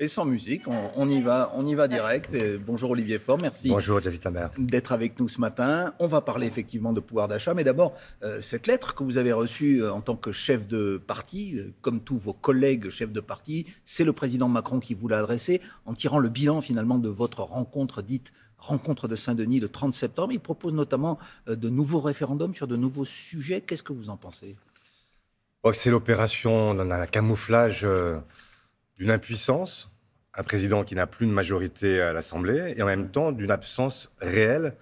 Et sans musique, on, y va, on y va direct. bonjour Olivier Faure, merci. Bonjour David D'être avec nous ce matin. On va parler effectivement de pouvoir d'achat, mais d'abord euh, cette lettre que vous avez reçue euh, en tant que chef de parti, euh, comme tous vos collègues chefs de parti, c'est le président Macron qui vous l'a adressée en tirant le bilan finalement de votre rencontre dite rencontre de Saint-Denis le 30 septembre. Il propose notamment de nouveaux référendums sur de nouveaux sujets. Qu'est-ce que vous en pensez oh, C'est l'opération d'un camouflage d'une impuissance, un président qui n'a plus de majorité à l'Assemblée, et en même temps d'une absence réelle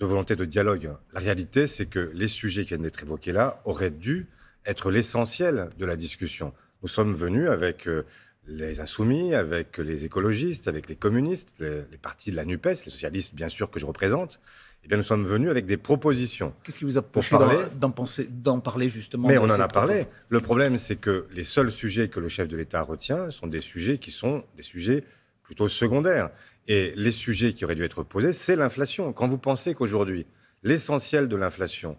de volonté de dialogue. La réalité, c'est que les sujets qui viennent d'être évoqués là auraient dû être l'essentiel de la discussion. Nous sommes venus avec euh, les insoumis, avec les écologistes, avec les communistes, les, partis de la NUPES, les socialistes bien sûr que je représente, eh nous sommes venus avec des propositions. Qu'est-ce qui vous a poussé d'en penser, d'en parler justement Mais on en a parlé. Le problème, c'est que les seuls sujets que le chef de l'État retient sont des sujets qui sont des sujets plutôt secondaires. Et les sujets qui auraient dû être posés, c'est l'inflation. Quand vous pensez qu'aujourd'hui, l'essentiel de l'inflation,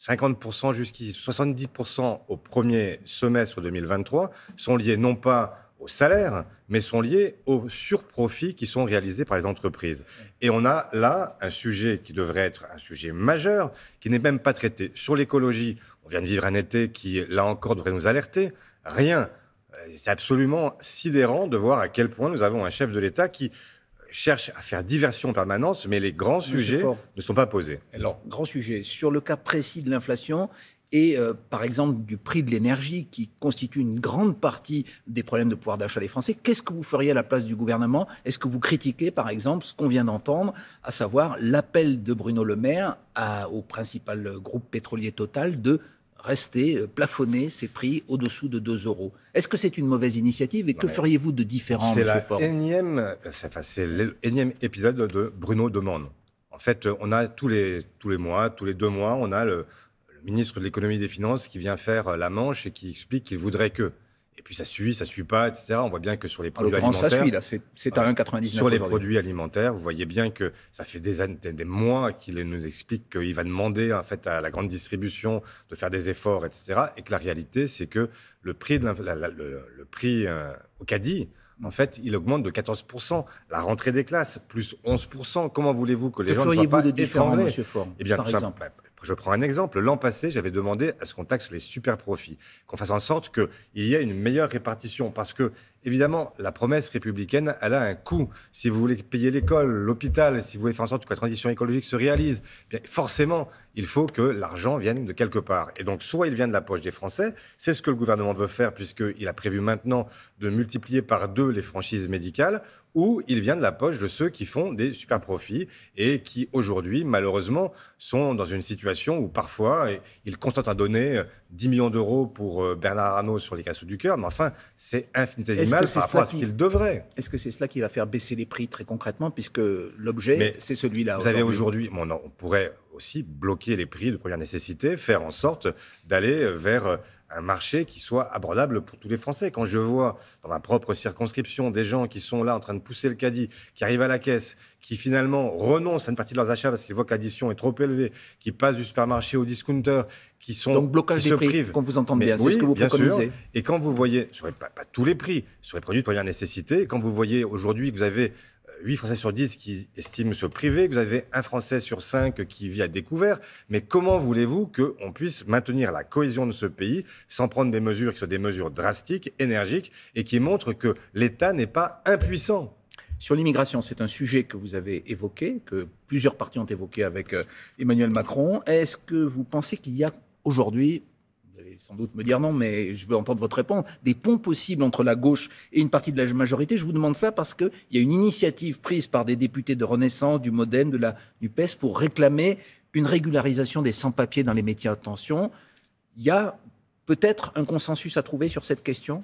50% jusqu'ici, 70% au premier semestre 2023, sont liés non pas au salaire, mais sont liés aux surprofits qui sont réalisés par les entreprises. Et on a là un sujet qui devrait être un sujet majeur, qui n'est même pas traité. Sur l'écologie, on vient de vivre un été qui, là encore, devrait nous alerter. Rien. Euh, c'est absolument sidérant de voir à quel point nous avons un chef de l'État qui euh, cherche à faire diversion permanente, permanence, mais les grands sujets ne sont pas posés. Alors, grand sujet. Sur le cas précis de l'inflation, et euh, par exemple du prix de l'énergie qui constitue une grande partie des problèmes de pouvoir d'achat des Français, qu'est-ce que vous feriez à la place du gouvernement Est-ce que vous critiquez par exemple ce qu'on vient d'entendre, à savoir l'appel de Bruno Le Maire à, au principal groupe pétrolier Total de rester, euh, plafonner ses prix au-dessous de 2 euros. Est-ce que c'est une mauvaise initiative et que feriez-vous de différent C'est l'énième euh, épisode de Bruno Demande. En fait, on a tous les, tous les mois, tous les deux mois, on a le, ministre de l'économie et des finances qui vient faire euh, la manche et qui explique qu'il voudrait que. Et puis ça suit, ça suit pas, etc. On voit bien que sur les produits alimentaires, ça suit là, c'est à 1,99. Sur les produits alimentaires, vous voyez bien que ça fait des, années, des mois qu'il nous explique qu'il va demander en fait à la grande distribution de faire des efforts, etc. Et que la réalité, c'est que le prix, euh, au caddie, en fait, il augmente de 14%. La rentrée des classes, plus 11%. Comment voulez-vous que les gens ne soient pas de Fort, Eh bien, par exemple. Je prends un exemple. L'an passé, j'avais demandé à ce qu'on taxe les super profits, qu'on fasse en sorte qu'il y ait une meilleure répartition parce que Évidemment, la promesse républicaine, elle a un coût. Si vous voulez payer l'école, l'hôpital, si vous voulez faire en sorte que la transition écologique se réalise, eh forcément, il faut que l'argent vienne de quelque part. Et donc, soit il vient de la poche des Français, c'est ce que le gouvernement veut faire puisqu'il a prévu maintenant de multiplier par deux les franchises médicales, ou il vient de la poche de ceux qui font des super profits et qui aujourd'hui, malheureusement, sont dans une situation où parfois ils constatent à donner 10 millions d'euros pour euh, Bernard Arnault sur les cassous du cœur, mais enfin, c'est infinitésimal par rapport à ce qu'il devrait. Est-ce que c'est cela qui va faire baisser les prix très concrètement, puisque l'objet, c'est celui-là Vous avez aujourd'hui, on pourrait aussi bloquer les prix de première nécessité, faire en sorte d'aller vers euh, un marché qui soit abordable pour tous les Français. Quand je vois dans ma propre circonscription des gens qui sont là en train de pousser le caddie, qui arrivent à la caisse, qui finalement renoncent à une partie de leurs achats parce qu'ils voient que l'addition est trop élevée, qui passent du supermarché au discounter, qui sont donc blocage qui des prix, qu'on vous entendez bien, c'est ce que vous préconisez. Et quand vous voyez sur pas, pas, tous les prix sur les produits de première nécessité, quand vous voyez aujourd'hui que vous avez 8 Français sur 10 qui estiment se priver, vous avez un Français sur 5 qui vit à découvert. Mais comment voulez-vous qu'on puisse maintenir la cohésion de ce pays sans prendre des mesures qui soient des mesures drastiques, énergiques et qui montrent que l'État n'est pas impuissant sur l'immigration, c'est un sujet que vous avez évoqué, que plusieurs parties ont évoqué avec euh, Emmanuel Macron. Est-ce que vous pensez qu'il y a aujourd'hui sans doute me dire non, mais je veux entendre votre réponse, des ponts possibles entre la gauche et une partie de la majorité. Je vous demande ça parce qu'il y a une initiative prise par des députés de Renaissance, du Modem, de la, du PES pour réclamer une régularisation des sans-papiers dans les métiers en tension. Il y a peut-être un consensus à trouver sur cette question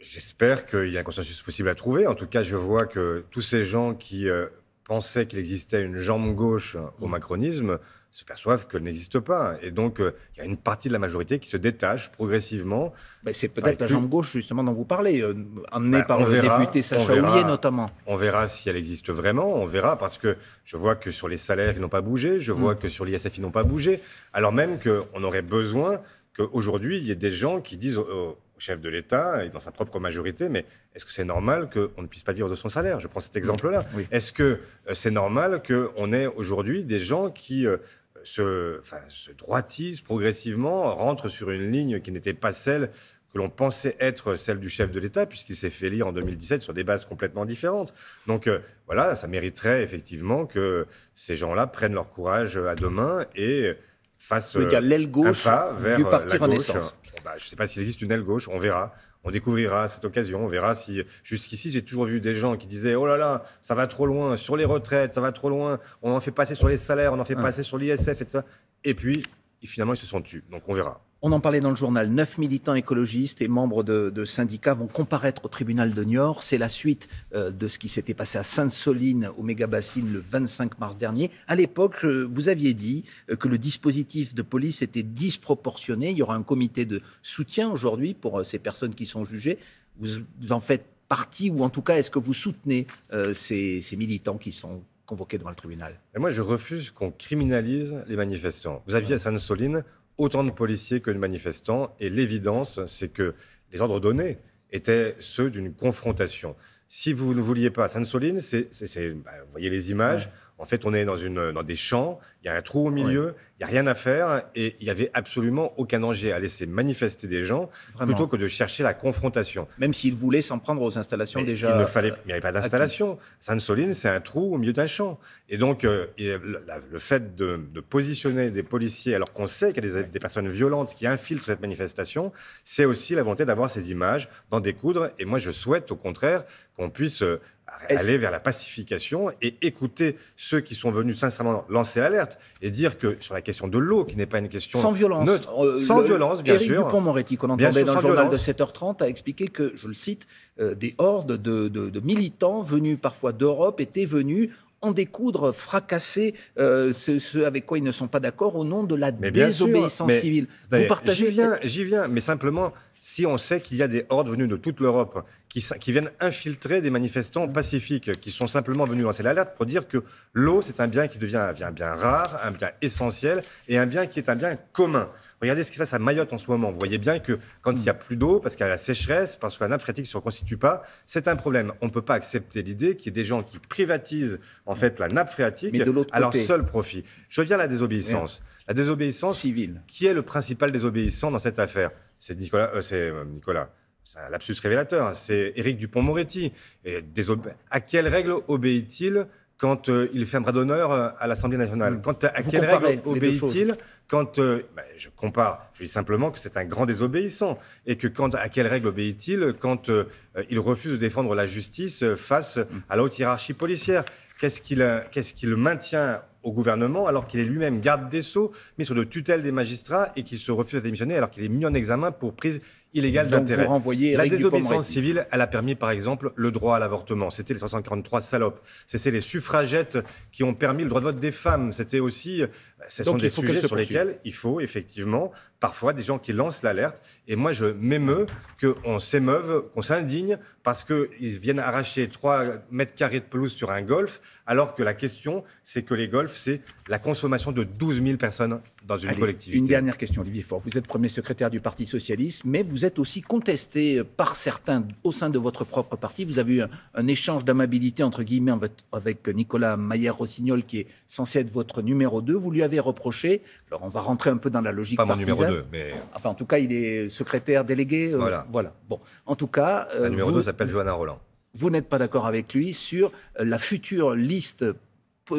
J'espère qu'il y a un consensus possible à trouver. En tout cas, je vois que tous ces gens qui euh, pensaient qu'il existait une jambe gauche au mmh. macronisme se perçoivent qu'elle n'existe pas. Et donc, euh, il y a une partie de la majorité qui se détache progressivement. Ben, c'est bah, peut-être la jambe gauche, justement, dont vous parlez, euh, emmenée bah, par le député Sacha notamment. On verra si elle existe vraiment, on verra, parce que je vois que sur les salaires, ils n'ont pas bougé, je mm. vois que sur l'ISF, ils n'ont pas bougé, alors même qu'on aurait besoin qu'aujourd'hui, il y ait des gens qui disent... Oh, chef de l'État et dans sa propre majorité, mais est-ce que c'est normal qu'on ne puisse pas vivre de son salaire Je prends cet exemple-là. Est-ce que euh, c'est normal qu'on ait aujourd'hui des gens qui euh, se, droitisent progressivement, rentrent sur une ligne qui n'était pas celle que l'on pensait être celle du chef de l'État, puisqu'il s'est fait lire en 2017 sur des bases complètement différentes. Donc euh, voilà, ça mériterait effectivement que ces gens-là prennent leur courage à deux mains et fasse je euh, l'aile gauche vers du euh, parti Renaissance. Bah, je ne sais pas s'il existe une aile gauche, on verra. On découvrira cette occasion, on verra si jusqu'ici j'ai toujours vu des gens qui disaient oh là là ça va trop loin sur les retraites, ça va trop loin, on en fait passer sur les salaires, on en fait passer sur l'ISF et ça. Et puis finalement ils se sont tués. Donc on verra. On en parlait dans le journal. Neuf militants écologistes et membres de, syndicats vont comparaître au tribunal de Niort. C'est la suite euh, de ce qui s'était passé à Sainte-Soline, au Mégabassine, le 25 mars dernier. À l'époque, vous aviez dit euh, que le dispositif de police était disproportionné. Il y aura un comité de soutien aujourd'hui pour euh, ces personnes qui sont jugées. Vous, en faites partie, ou en tout cas, est-ce que vous soutenez ces, militants qui sont convoqués devant le tribunal. Et moi, je refuse qu'on criminalise les manifestants. Vous aviez à Sainte-Soline autant de policiers que de manifestants. Et l'évidence, c'est que les ordres donnés étaient ceux d'une confrontation. Si vous ne vouliez pas Sainte-Soline, c'est, bah, vous voyez les images. En fait, on est dans, des champs, il y a un trou au milieu, n'y a rien à faire et il n'y avait absolument aucun danger à laisser manifester des gens plutôt que de chercher la confrontation. Même s'ils voulaient s'en prendre aux installations déjà. Il ne fallait, il n'y avait pas d'installation. Sainte-Soline, c'est un trou au milieu d'un champ. Et donc, euh, le, fait de, positionner des policiers, alors qu'on sait qu'il y a des, personnes violentes qui infiltrent cette manifestation, c'est aussi la volonté d'avoir ces images, d'en découdre. Et moi, je souhaite au contraire qu'on puisse euh, aller vers la pacification et écouter ceux qui sont venus sincèrement lancer l'alerte et dire que sur la question de l'eau, qui n'est pas une question sans violence, euh, sans violence, bien Éric sûr. Dupont Moretti, qu'on entendait dans le journal de 7h30, a expliqué que, je le cite, euh, des hordes de, de, militants venus parfois d'Europe étaient venus en découdre, fracasser euh, ceux ce, avec quoi ils ne sont pas d'accord au nom de la désobéissance civile. Vous partagez J'y viens, j'y viens, mais simplement, si on sait qu'il y a des hordes venues de toute l'Europe qui, viennent infiltrer des manifestants mm. pacifiques, qui sont simplement venus lancer l'alerte pour dire que l'eau, c'est un bien qui devient un bien, rare, un bien essentiel et un bien qui est un bien commun. Regardez ce qui se passe à Mayotte en ce moment. Vous voyez bien que quand il n'y a mm. plus d'eau, parce qu'il y a la sécheresse, parce que la nappe phréatique ne se reconstitue pas, c'est un problème. On ne peut pas accepter l'idée qu'il y ait des gens qui privatisent en mm. fait la nappe phréatique à leur seul profit. Je viens à la désobéissance. La désobéissance civile. Qui est le principal désobéissant dans cette affaire c'est Nicolas, euh, c'est euh, Nicolas. C'est un lapsus révélateur. Hein. C'est Éric Dupont-Moretti. Et à quelles règles obéit-il quand euh, il fait un bras d'honneur à l'Assemblée nationale À quelles règles obéit-il quand ben, Je compare. Je dis simplement que c'est un grand désobéissant. Et que quand, à quelles règles obéit-il quand il refuse de défendre la justice face à la haute hiérarchie policière Qu'est-ce qu'il maintient au gouvernement, alors qu'il est lui-même garde des Sceaux, ministre de tutelle des magistrats, et qu'il se refuse à démissionner alors qu'il est mis en examen pour prise illégale d'intérêt. La désobéissance civile, elle a permis par exemple le droit à l'avortement. C'était les 343 salopes. C'était les suffragettes qui ont permis le droit de vote des femmes. C'était aussi. Euh, ce sont des sujets sur lesquels il faut effectivement parfois des gens qui lancent l'alerte. Et moi, je m'émeux qu'on s'émeuve, qu'on s'indigne parce qu'ils viennent arracher 3 mètres carrés de pelouse sur un golf, alors que la question, c'est que les golfs, c'est la consommation de 12 000 personnes une Une dernière question, Olivier Faure. Vous êtes premier secrétaire du Parti socialiste, mais vous êtes aussi contesté par certains au sein de votre propre parti. Vous avez eu un, échange d'amabilité, entre guillemets, avec Nicolas Maillère-Rossignol, qui est censé être votre numéro 2. Vous lui avez reproché, alors on va rentrer un peu dans la logique Pas mon numéro 2, mais... Enfin, en tout cas, il est secrétaire délégué. Euh, voilà. voilà. Bon, en tout cas... le euh, numéro 2 s'appelle Johanna Roland vous n'êtes pas d'accord avec lui sur la future liste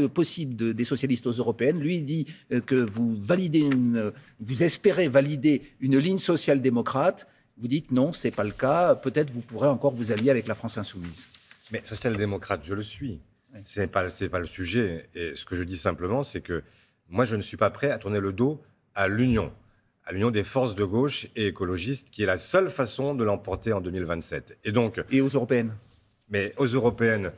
possible des socialistes aux européennes. Lui dit euh, que vous validez une, euh, vous espérez valider une ligne social-démocrate. Vous dites non, c'est pas le cas. Peut-être vous pourrez encore vous allier avec la France insoumise. Mais social-démocrate, je le suis. Ce n'est pas, pas le sujet. Et ce que je dis simplement, c'est que moi, je ne suis pas prêt à tourner le dos à l'union, à l'union des forces de gauche et écologistes, qui est la seule façon de l'emporter en 2027. Et donc. Et aux européennes. Mais aux européennes,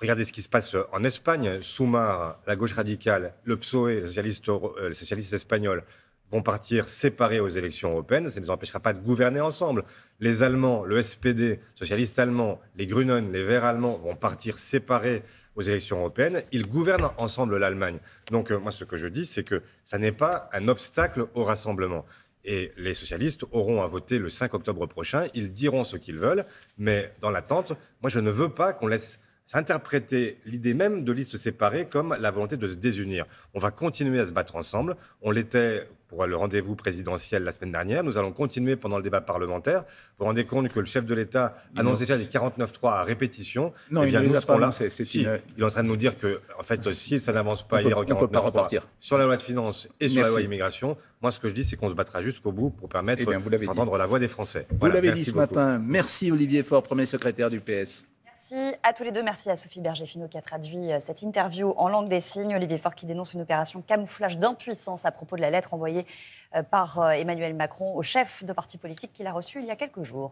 Regardez ce qui se passe en Espagne. Soumar, la gauche radicale, le PSOE, e, euh, les socialistes, espagnols vont partir séparés aux élections européennes. Ça ne les empêchera pas de gouverner ensemble. Les Allemands, le SPD, socialistes allemands, les Grünen, les Verts allemands vont partir séparés aux élections européennes. Ils gouvernent ensemble l'Allemagne. Donc euh, moi, ce que je dis, c'est que ça n'est pas un obstacle au rassemblement. Et les socialistes auront à voter le 5 octobre prochain. Ils diront ce qu'ils veulent. Mais dans l'attente, moi, je ne veux pas qu'on laisse c'est interpréter l'idée même de liste séparée comme la volonté de se désunir. On va continuer à se battre ensemble. On l'était pour le rendez-vous présidentiel la semaine dernière. Nous allons continuer pendant le débat parlementaire. Vous vous rendez compte que le chef de l'État annonce déjà les 49-3 à répétition. Non, eh bien, il nous est, Il est en train de nous dire que, en fait, si ça n'avance pas, on hier au 49 repartir. sur la loi de finances et sur la loi immigration, moi, ce que je dis, c'est qu'on se battra jusqu'au bout pour permettre eh d'entendre la voix des Français. Vous l'avez dit ce matin. Merci Olivier Faure, premier secrétaire du PS. Merci à tous les deux. Merci à Sophie berger fino qui a traduit euh, cette interview en langue des signes. Olivier Faure qui dénonce une opération camouflage d'impuissance à propos de la lettre envoyée euh, par euh, Emmanuel Macron au chef de parti politique qu'il a reçu il y a quelques jours.